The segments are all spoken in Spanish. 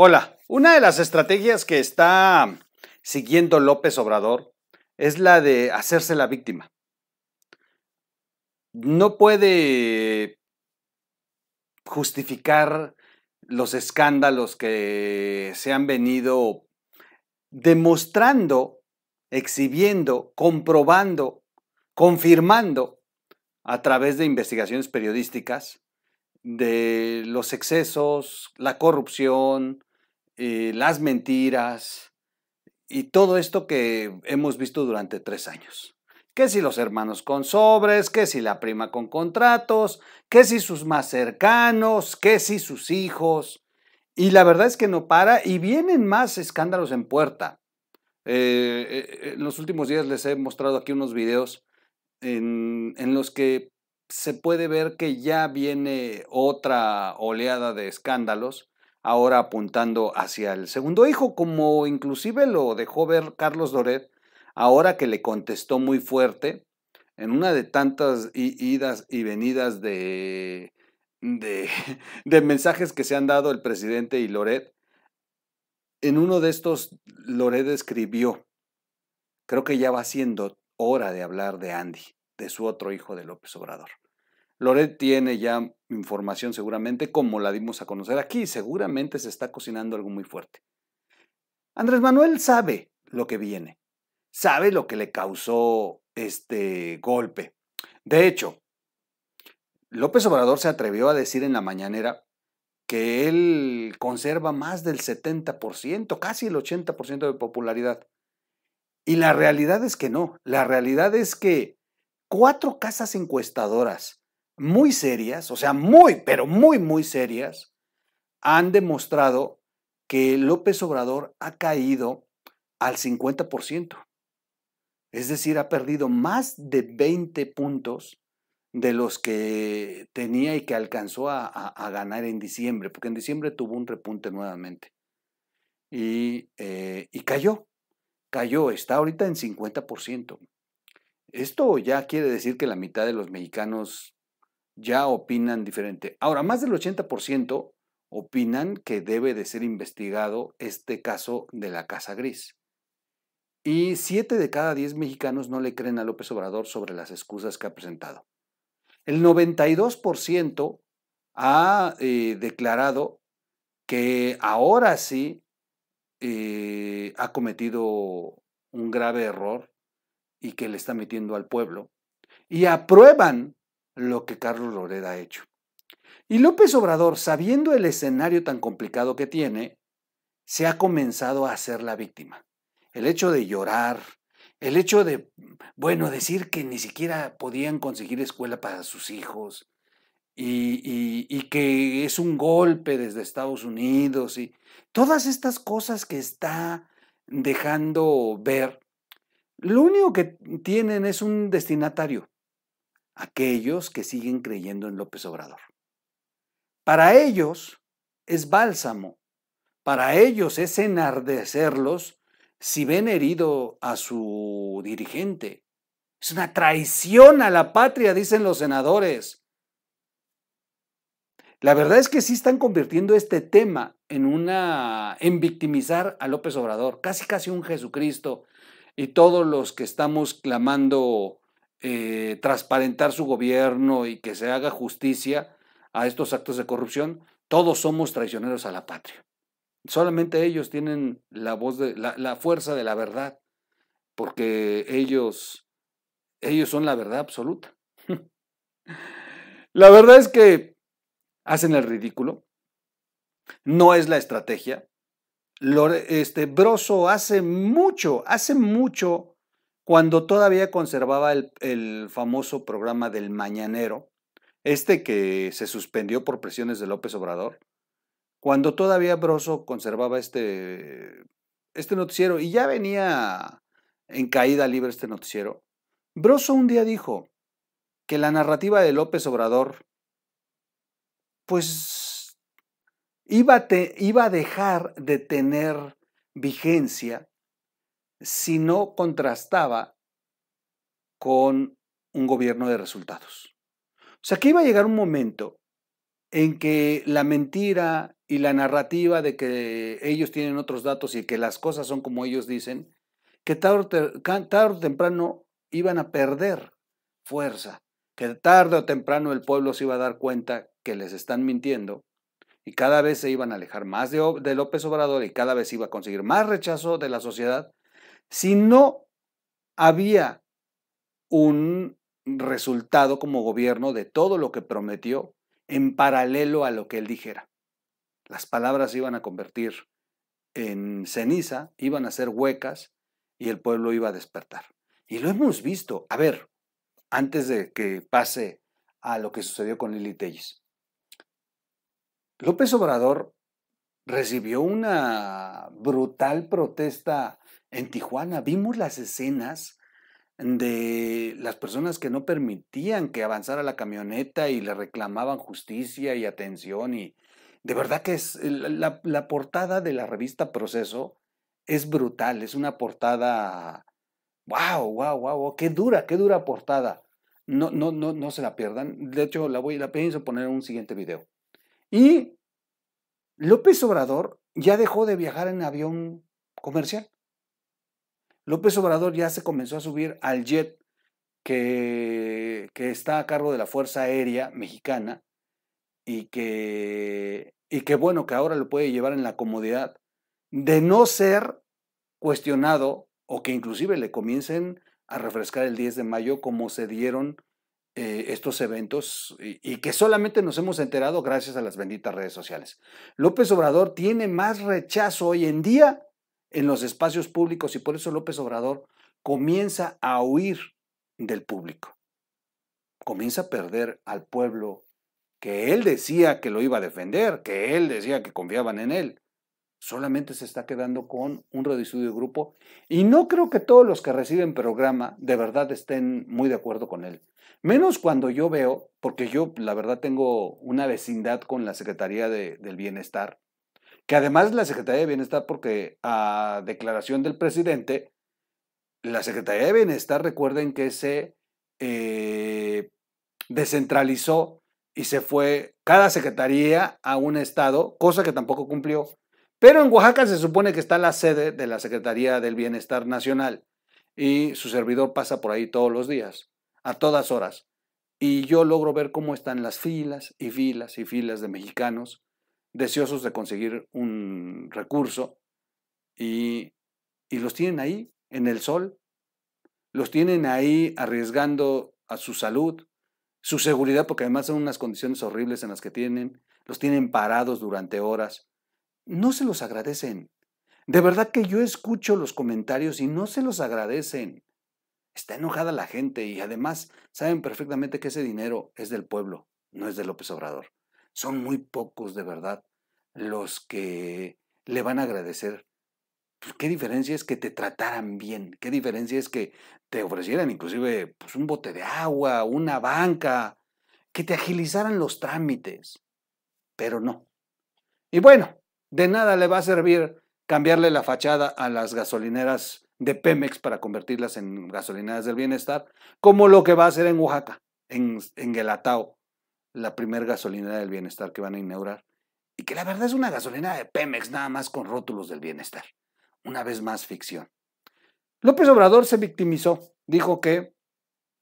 Hola, una de las estrategias que está siguiendo López Obrador es la de hacerse la víctima. No puede justificar los escándalos que se han venido demostrando, exhibiendo, comprobando, confirmando a través de investigaciones periodísticas de los excesos, la corrupción, eh, las mentiras y todo esto que hemos visto durante tres años. ¿Qué si los hermanos con sobres, ¿Qué si la prima con contratos, ¿Qué si sus más cercanos, ¿Qué si sus hijos. Y la verdad es que no para y vienen más escándalos en puerta. Eh, eh, en los últimos días les he mostrado aquí unos videos en los que se puede ver que ya viene otra oleada de escándalos ahora apuntando hacia el segundo hijo, como inclusive lo dejó ver Carlos Loret, ahora que le contestó muy fuerte en una de tantas idas y venidas de, de, de mensajes que se han dado el presidente y Loret. En uno de estos, Loret escribió, creo que ya va siendo hora de hablar de Andy, de su otro hijo de López Obrador. Loret tiene ya información seguramente, como la dimos a conocer aquí, seguramente se está cocinando algo muy fuerte. Andrés Manuel sabe lo que viene, sabe lo que le causó este golpe. De hecho, López Obrador se atrevió a decir en la mañanera que él conserva más del 70%, casi el 80% de popularidad. Y la realidad es que no, la realidad es que cuatro casas encuestadoras muy serias, o sea, muy, pero muy, muy serias, han demostrado que López Obrador ha caído al 50%. Es decir, ha perdido más de 20 puntos de los que tenía y que alcanzó a, ganar en diciembre, porque en diciembre tuvo un repunte nuevamente. Y, eh, y cayó, cayó, está ahorita en 50%. Esto ya quiere decir que la mitad de los mexicanos ya opinan diferente. Ahora, más del 80% opinan que debe de ser investigado este caso de la Casa Gris. Y 7 de cada 10 mexicanos no le creen a López Obrador sobre las excusas que ha presentado. El 92% ha eh, declarado que ahora sí eh, ha cometido un grave error y que le está metiendo al pueblo. Y aprueban lo que Carlos Loreda ha hecho. Y López Obrador, sabiendo el escenario tan complicado que tiene, se ha comenzado a hacer la víctima. El hecho de llorar, el hecho de, bueno, decir que ni siquiera podían conseguir escuela para sus hijos y, y que es un golpe desde Estados Unidos y todas estas cosas que está dejando ver, lo único que tienen es un destinatario, aquellos que siguen creyendo en López Obrador. Para ellos es bálsamo, para ellos es enardecerlos si ven herido a su dirigente. Es una traición a la patria, dicen los senadores. La verdad es que sí están convirtiendo este tema en una en victimizar a López Obrador, casi casi un Jesucristo y todos los que estamos clamando eh, transparentar su gobierno y que se haga justicia a estos actos de corrupción, todos somos traicioneros a la patria. Solamente ellos tienen la voz de la, fuerza de la verdad, porque ellos ellos son la verdad absoluta. la verdad es que hacen el ridículo. No es la estrategia. este Broso hace mucho, hace mucho cuando todavía conservaba el, famoso programa del Mañanero, este que se suspendió por presiones de López Obrador, cuando todavía Broso conservaba este, este, noticiero y ya venía en caída libre este noticiero, Broso un día dijo que la narrativa de López Obrador, pues, iba a dejar de tener vigencia si no contrastaba con un gobierno de resultados. O sea, que iba a llegar un momento en que la mentira y la narrativa de que ellos tienen otros datos y que las cosas son como ellos dicen, que tarde, o temprano iban a perder fuerza, que tarde o temprano el pueblo se iba a dar cuenta que les están mintiendo y cada vez se iban a alejar más de, de López Obrador y cada vez iba a conseguir más rechazo de la sociedad si no había un resultado como gobierno de todo lo que prometió en paralelo a lo que él dijera. Las palabras iban a convertir en ceniza, iban a ser huecas y el pueblo iba a despertar. Y lo hemos visto. A ver, antes de que pase a lo que sucedió con Lili Tellis, López Obrador recibió una brutal protesta en Tijuana, vimos las escenas de las personas que no permitían que avanzara la camioneta y le reclamaban justicia y atención y de verdad que es la, portada de la revista Proceso es brutal, es una portada wow, wow, wow, qué dura, qué dura portada. No, no, no, no se la pierdan. De hecho, la voy la pienso poner en un siguiente video. Y López Obrador ya dejó de viajar en avión comercial. López Obrador ya se comenzó a subir al jet que, está a cargo de la Fuerza Aérea Mexicana y que, y bueno, que ahora lo puede llevar en la comodidad de no ser cuestionado o que inclusive le comiencen a refrescar el 10 de mayo como se dieron eh, estos eventos y, que solamente nos hemos enterado gracias a las benditas redes sociales. López Obrador tiene más rechazo hoy en día en los espacios públicos y por eso López Obrador comienza a huir del público, comienza a perder al pueblo que él decía que lo iba a defender, que él decía que confiaban en él. Solamente se está quedando con un reducido grupo y no creo que todos los que reciben programa de verdad estén muy de acuerdo con él. Menos cuando yo veo, porque yo la verdad tengo una vecindad con la Secretaría de, del Bienestar, que además la Secretaría de Bienestar, porque a declaración del presidente, la Secretaría de Bienestar, recuerden que se eh, descentralizó y se fue cada secretaría a un estado, cosa que tampoco cumplió. Pero en Oaxaca se supone que está la sede de la Secretaría del Bienestar Nacional y su servidor pasa por ahí todos los días, a todas horas. Y yo logro ver cómo están las filas y filas y filas de mexicanos deseosos de conseguir un recurso y, los tienen ahí, en el sol, los tienen ahí arriesgando a su salud, su seguridad, porque además son unas condiciones horribles en las que tienen, los tienen parados durante horas. No se los agradecen. De verdad que yo escucho los comentarios y no se los agradecen. Está enojada la gente y además saben perfectamente que ese dinero es del pueblo, no es de López Obrador. Son muy pocos de verdad los que le van a agradecer. Pues, ¿Qué diferencia es que te trataran bien? ¿Qué diferencia es que te ofrecieran inclusive pues, un bote de agua, una banca, que te agilizaran los trámites? Pero no. Y bueno, de nada le va a servir cambiarle la fachada a las gasolineras de Pemex para convertirlas en gasolineras del bienestar, como lo que va a hacer en Oaxaca, en, en Guelatao, la primer gasolinera del bienestar que van a inaugurar y que la verdad es una gasolinera de Pemex nada más con rótulos del bienestar. Una vez más ficción. López Obrador se victimizó, dijo que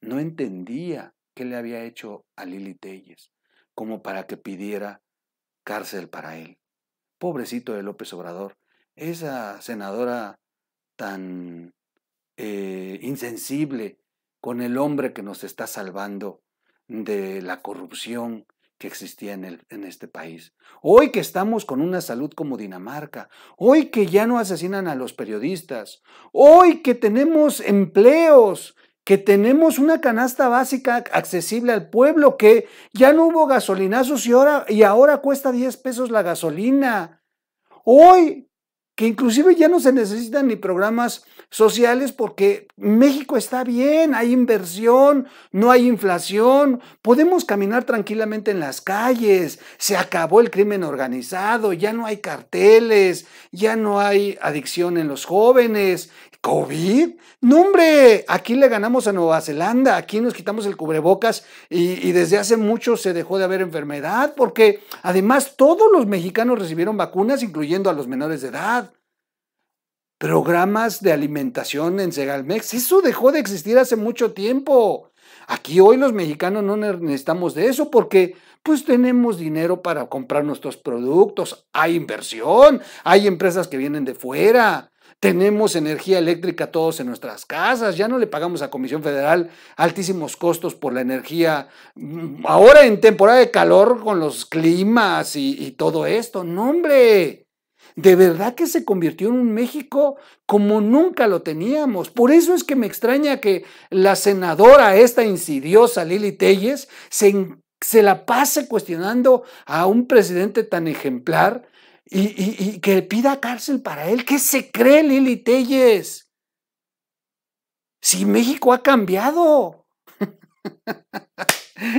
no entendía qué le había hecho a Lili Telles, como para que pidiera cárcel para él. Pobrecito de López Obrador, esa senadora tan eh, insensible con el hombre que nos está salvando de la corrupción que existía en, en este país. Hoy que estamos con una salud como Dinamarca, hoy que ya no asesinan a los periodistas, hoy que tenemos empleos, que tenemos una canasta básica accesible al pueblo, que ya no hubo gasolinazos y y ahora cuesta 10 pesos la gasolina. Hoy que inclusive ya no se necesitan ni programas sociales porque México está bien, hay inversión, no hay inflación, podemos caminar tranquilamente en las calles, se acabó el crimen organizado, ya no hay carteles, ya no hay adicción en los jóvenes, ¿COVID? No, hombre, aquí le ganamos a Nueva Zelanda, aquí nos quitamos el cubrebocas y, desde hace mucho se dejó de haber enfermedad, porque además todos los mexicanos recibieron vacunas, incluyendo a los menores de edad. Programas de alimentación en Segalmex, eso dejó de existir hace mucho tiempo. Aquí hoy los mexicanos no necesitamos de eso porque pues tenemos dinero para comprar nuestros productos, hay inversión, hay empresas que vienen de fuera tenemos energía eléctrica todos en nuestras casas, ya no le pagamos a Comisión Federal altísimos costos por la energía, mm, ahora en temporada de calor con los climas y, todo esto, no hombre. De verdad que se convirtió en un México como nunca lo teníamos. Por eso es que me extraña que la senadora, esta insidiosa Lili Telles, se se la pase cuestionando a un presidente tan ejemplar y, que pida cárcel para él. ¿Qué se cree Lili Telles? Si México ha cambiado.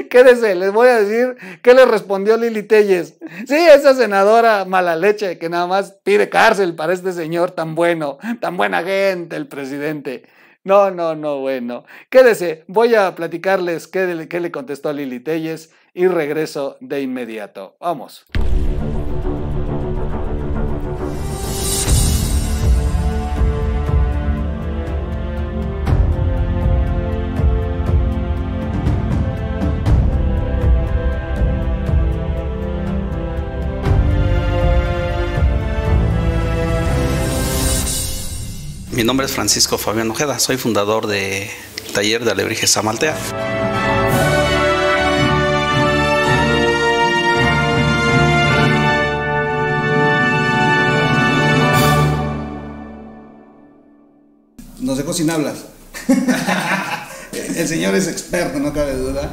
Quédese, les voy a decir qué le respondió Lili Telles. Sí, esa senadora mala leche que nada más pide cárcel para este señor tan bueno, tan buena gente, el presidente. No, no, no, bueno. Quédese, voy a platicarles qué, qué le contestó Lili Telles y regreso de inmediato. Vamos. Mi nombre es Francisco Fabián Ojeda, soy fundador de Taller de Alebrijes Samaltea. Nos dejó sin hablas. El señor es experto, no cabe duda.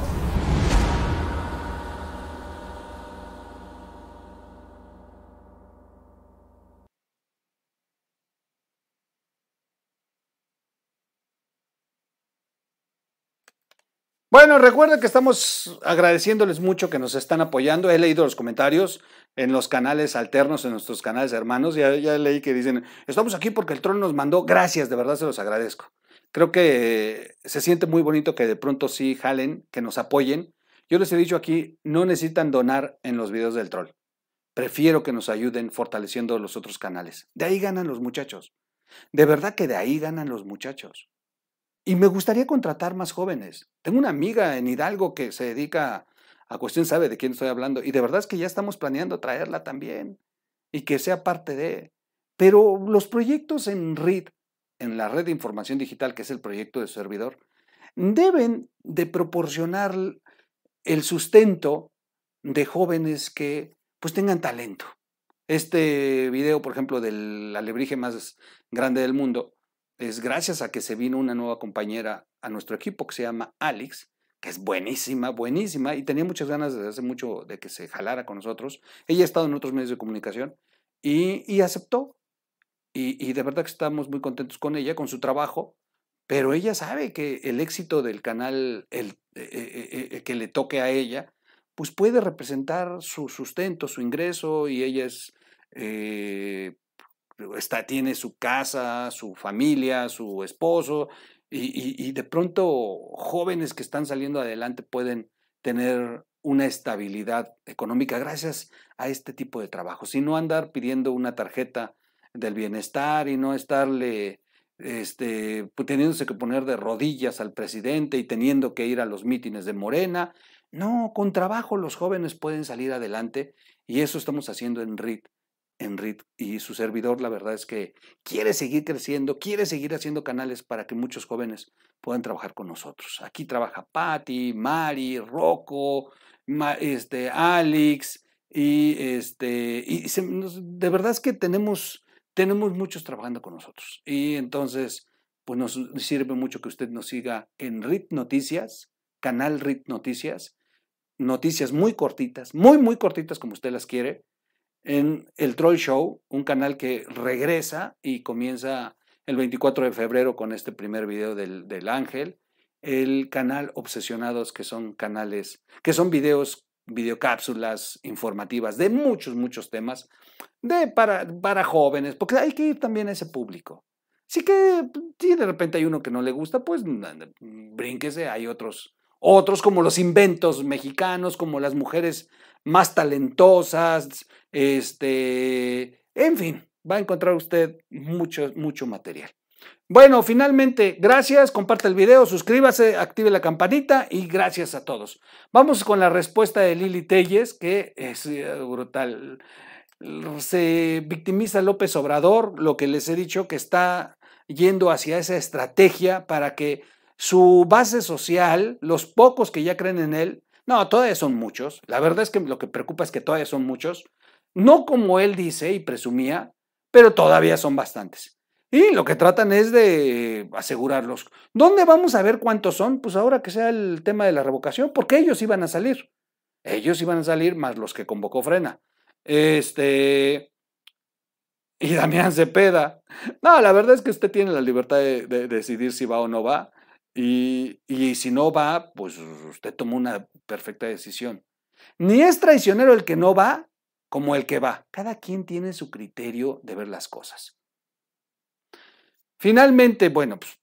Bueno, recuerden que estamos agradeciéndoles mucho que nos están apoyando. He leído los comentarios en los canales alternos, en nuestros canales hermanos. Ya, ya leí que dicen, estamos aquí porque el troll nos mandó. Gracias, de verdad se los agradezco. Creo que se siente muy bonito que de pronto sí jalen, que nos apoyen. Yo les he dicho aquí, no necesitan donar en los videos del troll. Prefiero que nos ayuden fortaleciendo los otros canales. De ahí ganan los muchachos. De verdad que de ahí ganan los muchachos. Y me gustaría contratar más jóvenes. Tengo una amiga en Hidalgo que se dedica a cuestión, sabe de quién estoy hablando, y de verdad es que ya estamos planeando traerla también y que sea parte de. Pero los proyectos en RID, en la Red de Información Digital, que es el proyecto de servidor, deben de proporcionar el sustento de jóvenes que pues tengan talento. Este video, por ejemplo, del alebrije más grande del mundo, es gracias a que se vino una nueva compañera a nuestro equipo que se llama Alex, que es buenísima, buenísima, y tenía muchas ganas desde hace mucho de que se jalara con nosotros. Ella ha estado en otros medios de comunicación y, y aceptó. Y, y, de verdad que estamos muy contentos con ella, con su trabajo, pero ella sabe que el éxito del canal el, e, e, e, que le toque a ella, pues puede representar su sustento, su ingreso, y ella es eh, está, tiene su casa, su familia, su esposo, y, de pronto jóvenes que están saliendo adelante pueden tener una estabilidad económica gracias a este tipo de trabajo, si no andar pidiendo una tarjeta del bienestar y no estarle este, pues, teniéndose que poner de rodillas al presidente y teniendo que ir a los mítines de Morena. No, con trabajo los jóvenes pueden salir adelante y eso estamos haciendo en RIT Rit y su servidor, la verdad es que quiere seguir creciendo, quiere seguir haciendo canales para que muchos jóvenes puedan trabajar con nosotros. Aquí trabaja Patti, Mari, Rocco, este, Alex, y este, y de verdad es que tenemos, tenemos muchos trabajando con nosotros. Y entonces, pues nos sirve mucho que usted nos siga en RIT Noticias, canal RIT Noticias, noticias muy cortitas, muy, muy cortitas como usted las quiere en el Troll Show, un canal que regresa y comienza el 24 de febrero con este primer video del, Ángel, el canal Obsesionados, que son canales, que son videos, videocápsulas informativas de muchos, muchos temas, de para, para jóvenes, porque hay que ir también a ese público. Así que si de repente hay uno que no le gusta, pues brínquese, hay otros, otros como los inventos mexicanos, como las mujeres más talentosas, este, en fin, va a encontrar usted mucho, mucho material. Bueno, finalmente, gracias, comparte el video, suscríbase, active la campanita y gracias a todos. Vamos con la respuesta de Lili Telles, que es eh, brutal. Se victimiza López Obrador, lo que les he dicho, que está yendo hacia esa estrategia para que su base social, los pocos que ya creen en él, no, todavía son muchos. La verdad es que lo que preocupa es que todavía son muchos. No como él dice y presumía, pero todavía son bastantes. Y lo que tratan es de asegurarlos. ¿Dónde vamos a ver cuántos son? Pues ahora que sea el tema de la revocación, porque ellos iban a salir. Ellos iban a salir más los que convocó Frena. Este. Y Damián Cepeda. No, la verdad es que usted tiene la libertad de decidir si va o no va. Y, si no va, pues usted tomó una perfecta decisión. Ni es traicionero el que no va como el que va. Cada quien tiene su criterio de ver las cosas. Finalmente, bueno, pues,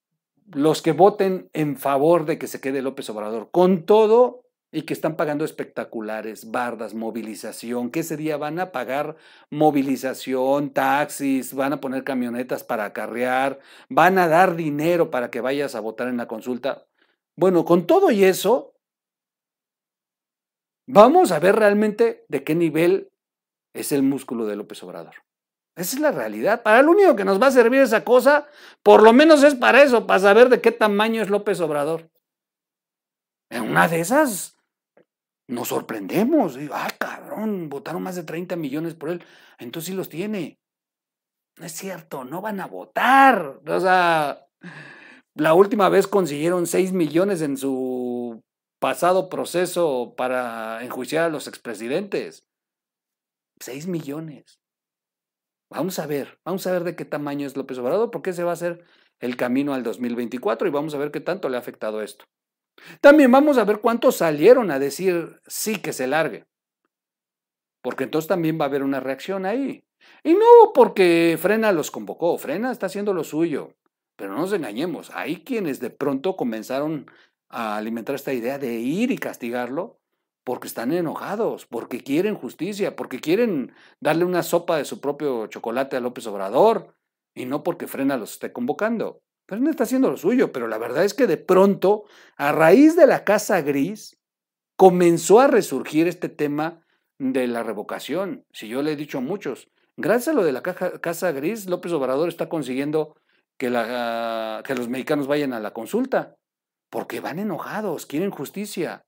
los que voten en favor de que se quede López Obrador, con todo y que están pagando espectaculares, bardas, movilización, que ese día van a pagar movilización, taxis, van a poner camionetas para acarrear, van a dar dinero para que vayas a votar en la consulta. Bueno, con todo y eso, vamos a ver realmente de qué nivel es el músculo de López Obrador. Esa es la realidad. Para el único que nos va a servir esa cosa, por lo menos es para eso, para saber de qué tamaño es López Obrador. En una de esas, nos sorprendemos. Y, ah, cabrón, votaron más de 30 millones por él. Entonces sí los tiene. No es cierto, no van a votar. O sea, la última vez consiguieron 6 millones en su pasado proceso para enjuiciar a los expresidentes. 6 millones. Vamos a ver, vamos a ver de qué tamaño es López Obrador, porque se va a ser el camino al 2024 y vamos a ver qué tanto le ha afectado esto. También vamos a ver cuántos salieron a decir sí que se largue. Porque entonces también va a haber una reacción ahí. Y no porque Frena los convocó, Frena está haciendo lo suyo. Pero no nos engañemos, hay quienes de pronto comenzaron a alimentar esta idea de ir y castigarlo porque están enojados, porque quieren justicia, porque quieren darle una sopa de su propio chocolate a López Obrador y no porque Frena los esté convocando. Pero está haciendo lo suyo, pero la verdad es que de pronto, a raíz de la Casa Gris, comenzó a resurgir este tema de la revocación. Si yo le he dicho a muchos, gracias a lo de la Casa Gris, López Obrador está consiguiendo que, que los mexicanos vayan a la consulta, porque van enojados, quieren justicia.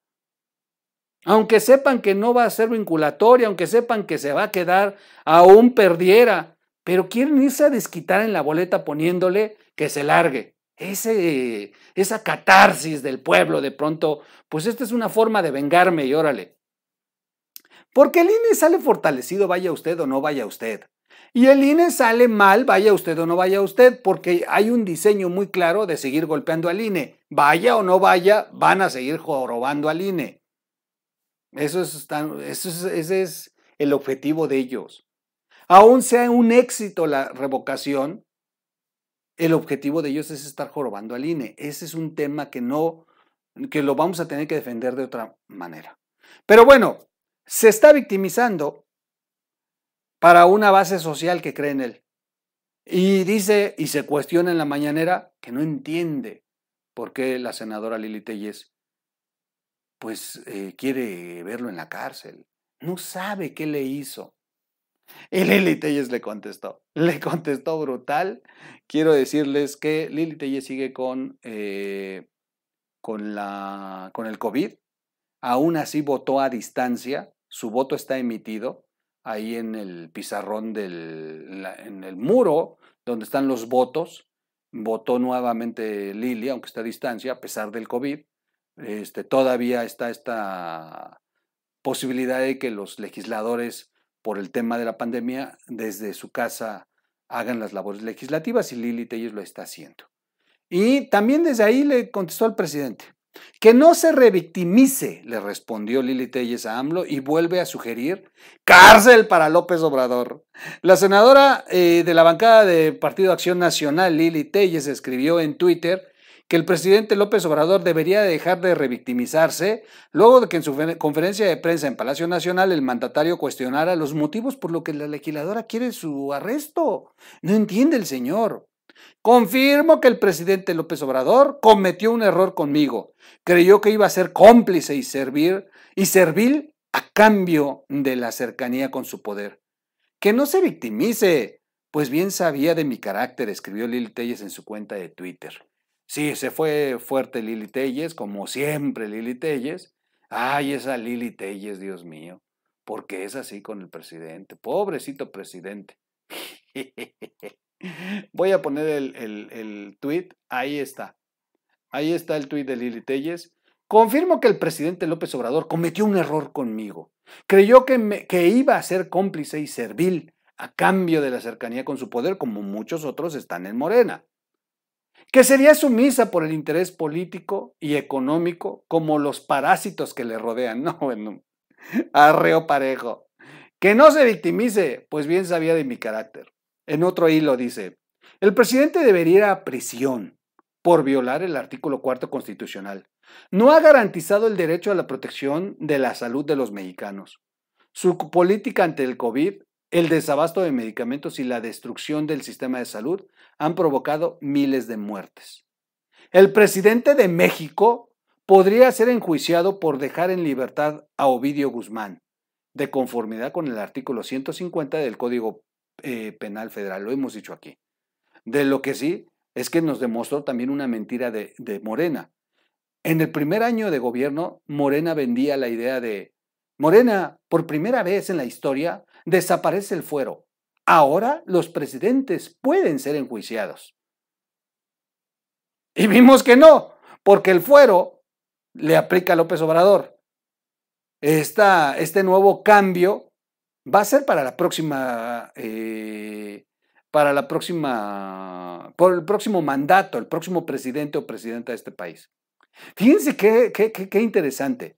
Aunque sepan que no va a ser vinculatoria, aunque sepan que se va a quedar aún perdiera, pero quieren irse a desquitar en la boleta poniéndole que se largue. Ese, esa catarsis del pueblo de pronto, pues esta es una forma de vengarme y órale. Porque el INE sale fortalecido, vaya usted o no vaya usted. Y el INE sale mal, vaya usted o no vaya usted, porque hay un diseño muy claro de seguir golpeando al INE. Vaya o no vaya, van a seguir jorobando al INE. Eso es, ese es el objetivo de ellos. Aún sea un éxito la revocación, el objetivo de ellos es estar jorobando al INE. Ese es un tema que no, que lo vamos a tener que defender de otra manera. Pero bueno, se está victimizando para una base social que cree en él. Y dice y se cuestiona en la mañanera que no entiende por qué la senadora Lili Telles pues eh, quiere verlo en la cárcel. No sabe qué le hizo. Y Lili Telles le contestó, le contestó brutal. Quiero decirles que Lili Telles sigue con, eh, con, la, con el COVID. Aún así votó a distancia, su voto está emitido ahí en el pizarrón del en el muro donde están los votos. Votó nuevamente Lili, aunque está a distancia, a pesar del COVID. Este, todavía está esta posibilidad de que los legisladores por el tema de la pandemia desde su casa hagan las labores legislativas y Lili Telles lo está haciendo. Y también desde ahí le contestó al presidente. Que no se revictimice, le respondió Lili Telles a AMLO y vuelve a sugerir cárcel para López Obrador. La senadora eh, de la bancada del Partido Acción Nacional, Lili Telles, escribió en Twitter que el presidente López Obrador debería dejar de revictimizarse luego de que en su conferencia de prensa en Palacio Nacional el mandatario cuestionara los motivos por los que la legisladora quiere su arresto. No entiende el señor. Confirmo que el presidente López Obrador cometió un error conmigo. Creyó que iba a ser cómplice y servir y servil a cambio de la cercanía con su poder. Que no se victimice, pues bien sabía de mi carácter, escribió Lil Telles en su cuenta de Twitter. Sí, se fue fuerte Lili Telles, como siempre Lili Telles. Ay, esa Lili Telles, Dios mío, porque es así con el presidente. Pobrecito presidente. Voy a poner el, tuit. Ahí está. Ahí está el tuit de Lili Telles. Confirmo que el presidente López Obrador cometió un error conmigo. Creyó que, que iba a ser cómplice y servil a cambio de la cercanía con su poder, como muchos otros están en Morena que sería sumisa por el interés político y económico como los parásitos que le rodean. No, bueno, arreo parejo. Que no se victimice, pues bien sabía de mi carácter. En otro hilo dice, el presidente debería ir a prisión por violar el artículo cuarto constitucional. No ha garantizado el derecho a la protección de la salud de los mexicanos. Su política ante el COVID el desabasto de medicamentos y la destrucción del sistema de salud han provocado miles de muertes. El presidente de México podría ser enjuiciado por dejar en libertad a Ovidio Guzmán, de conformidad con el artículo 150 del Código eh, Penal Federal, lo hemos dicho aquí. De lo que sí es que nos demostró también una mentira de Morena. En el primer año de gobierno, Morena vendía la idea de, Morena, por primera vez en la historia, desaparece el fuero. Ahora los presidentes pueden ser enjuiciados. Y vimos que no, porque el fuero le aplica a López Obrador. este nuevo cambio va a ser para la próxima, eh, para la próxima, por el próximo mandato, el próximo presidente o presidenta de este país. Fíjense qué interesante.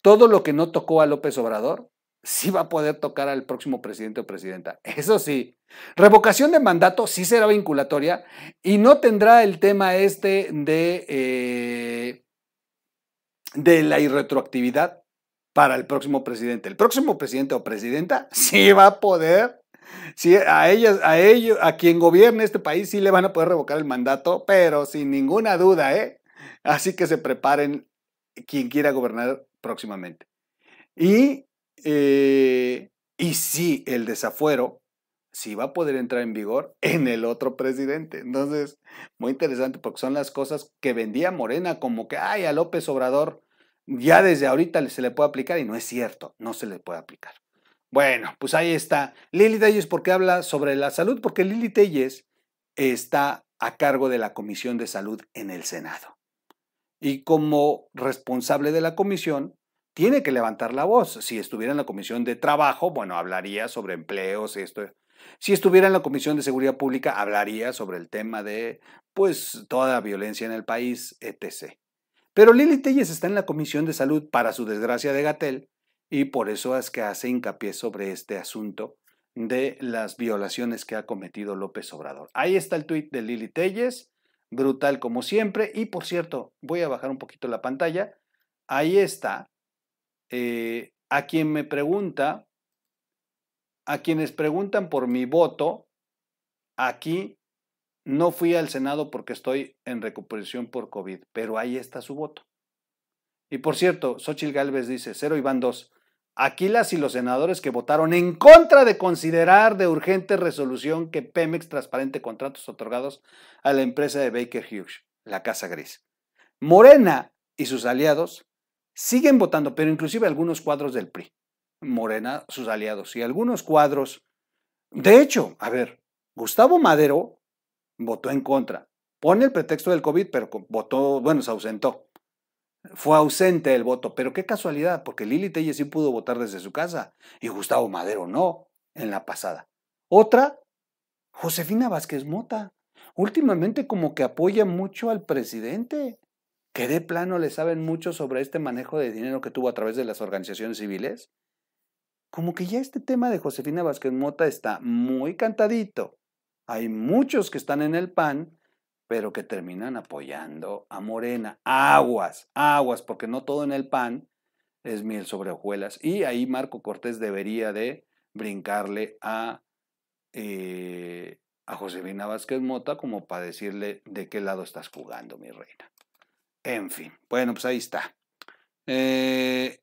Todo lo que no tocó a López Obrador sí va a poder tocar al próximo presidente o presidenta. Eso sí, revocación de mandato sí será vinculatoria y no tendrá el tema este de, eh, de la irretroactividad para el próximo presidente. El próximo presidente o presidenta sí va a poder, a a ellos, a quien gobierne este país sí le van a poder revocar el mandato, pero sin ninguna duda, ¿eh? Así que se preparen quien quiera gobernar próximamente. Y eh, y sí, el desafuero sí va a poder entrar en vigor en el otro presidente. Entonces, muy interesante porque son las cosas que vendía Morena como que, ay, a López Obrador ya desde ahorita se le puede aplicar y no es cierto, no se le puede aplicar. Bueno, pues ahí está. Lili Telles, porque habla sobre la salud? Porque Lili Telles está a cargo de la Comisión de Salud en el Senado. Y como responsable de la comisión, tiene que levantar la voz. Si estuviera en la Comisión de Trabajo, bueno, hablaría sobre empleos, esto. Si estuviera en la Comisión de Seguridad Pública, hablaría sobre el tema de, pues, toda la violencia en el país, etc. Pero Lili Telles está en la Comisión de Salud para su desgracia de Gatel y por eso es que hace hincapié sobre este asunto de las violaciones que ha cometido López Obrador. Ahí está el tuit de Lili Telles, brutal como siempre. Y por cierto, voy a bajar un poquito la pantalla. Ahí está eh, a quien me pregunta, a quienes preguntan por mi voto, aquí no fui al Senado porque estoy en recuperación por COVID, pero ahí está su voto. Y por cierto, Xochil Gálvez dice, cero y van dos. Aquí las y los senadores que votaron en contra de considerar de urgente resolución que Pemex transparente contratos otorgados a la empresa de Baker Hughes, la Casa Gris. Morena y sus aliados siguen votando, pero inclusive algunos cuadros del PRI, Morena, sus aliados, y algunos cuadros. De hecho, a ver, Gustavo Madero votó en contra. Pone el pretexto del COVID, pero votó, bueno, se ausentó. Fue ausente el voto, pero qué casualidad, porque Lili Telle sí pudo votar desde su casa y Gustavo Madero no, en la pasada. Otra, Josefina Vázquez Mota. Últimamente como que apoya mucho al presidente que de plano le saben mucho sobre este manejo de dinero que tuvo a través de las organizaciones civiles? Como que ya este tema de Josefina Vázquez Mota está muy cantadito. Hay muchos que están en el PAN, pero que terminan apoyando a Morena. Aguas, aguas, porque no todo en el PAN es miel sobre hojuelas. Y ahí Marco Cortés debería de brincarle a, eh, a Josefina Vázquez Mota como para decirle de qué lado estás jugando, mi reina. En fin, bueno, pues ahí está. Eh,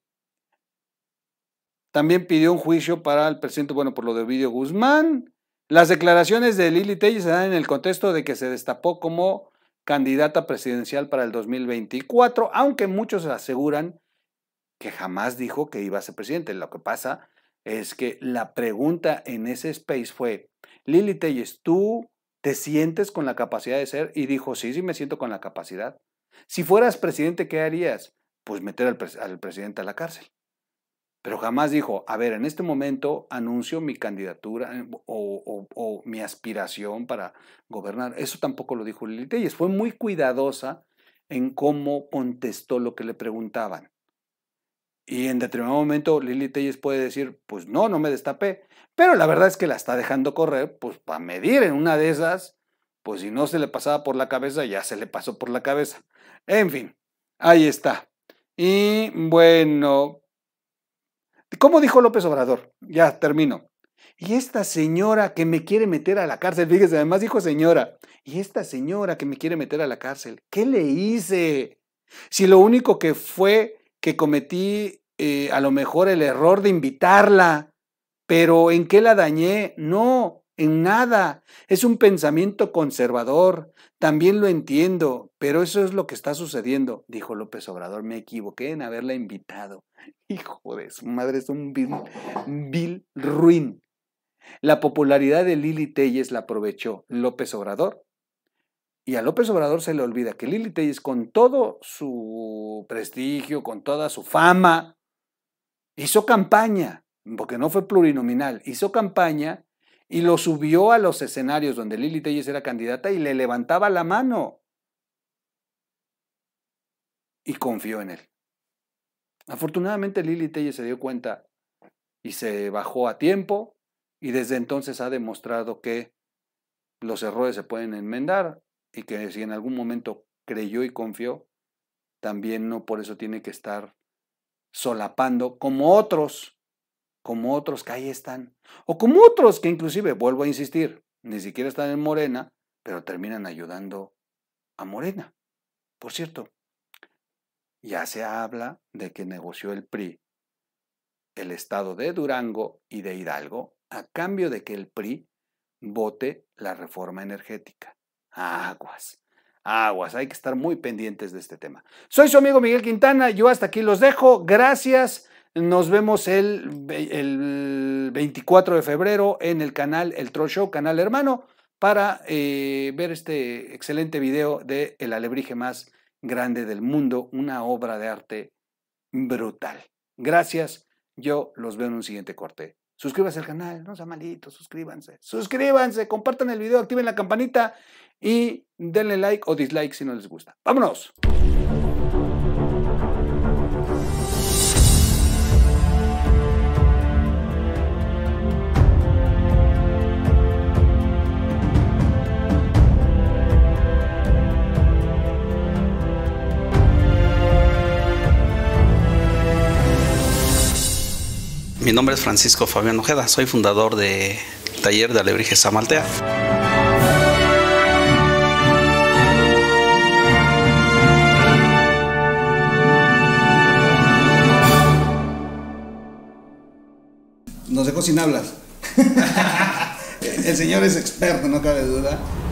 también pidió un juicio para el presidente, bueno, por lo de Ovidio Guzmán. Las declaraciones de Lili Telles se dan en el contexto de que se destapó como candidata presidencial para el 2024, aunque muchos aseguran que jamás dijo que iba a ser presidente. Lo que pasa es que la pregunta en ese space fue, Lili Telles, ¿tú te sientes con la capacidad de ser? Y dijo, sí, sí me siento con la capacidad. Si fueras presidente, ¿qué harías? Pues meter al, presidente a la cárcel. Pero jamás dijo, a ver, en este momento anuncio mi candidatura eh, o, mi aspiración para gobernar. Eso tampoco lo dijo Lili Telles. Fue muy cuidadosa en cómo contestó lo que le preguntaban. Y en determinado momento Lili Telles puede decir, pues no, no me destapé. Pero la verdad es que la está dejando correr, pues para medir en una de esas, pues si no se le pasaba por la cabeza, ya se le pasó por la cabeza. En fin, ahí está. Y bueno, ¿cómo dijo López Obrador? Ya termino. Y esta señora que me quiere meter a la cárcel, fíjese, además dijo señora, y esta señora que me quiere meter a la cárcel, ¿qué le hice? Si lo único que fue que cometí eh, a lo mejor el error de invitarla, pero ¿en qué la dañé? No, en nada. Es un pensamiento conservador. También lo entiendo, pero eso es lo que está sucediendo, dijo López Obrador. Me equivoqué en haberla invitado. Hijo de su madre, es un vil, ruin. La popularidad de Lili Telles la aprovechó López Obrador. Y a López Obrador se le olvida que Lili Telles, con todo su prestigio, con toda su fama, hizo campaña, porque no fue plurinominal, hizo campaña y lo subió a los escenarios donde Lili Telles era candidata y le levantaba la mano. Y confió en él. Afortunadamente Lili Telles se dio cuenta y se bajó a tiempo y desde entonces ha demostrado que los errores se pueden enmendar y que si en algún momento creyó y confió, también no por eso tiene que estar solapando como otros como otros que ahí están, o como otros que inclusive, vuelvo a insistir, ni siquiera están en Morena, pero terminan ayudando a Morena. Por cierto, ya se habla de que negoció el PRI el estado de Durango y de Hidalgo a cambio de que el PRI vote la reforma energética. Aguas, aguas, hay que estar muy pendientes de este tema. Soy su amigo Miguel Quintana, yo hasta aquí los dejo, gracias. Nos vemos el, el 24 de febrero en el canal El Troll Show, canal hermano, para eh, ver este excelente video de El alebrije más grande del mundo, una obra de arte brutal. Gracias, yo los veo en un siguiente corte. Suscríbanse al canal, no sean malitos, suscríbanse. Suscríbanse, compartan el video, activen la campanita y denle like o dislike si no les gusta. ¡Vámonos! nombre es Francisco Fabián Ojeda, soy fundador de Taller de Alebrijes Samaltea. Nos dejó sin hablas. El señor es experto, no cabe duda.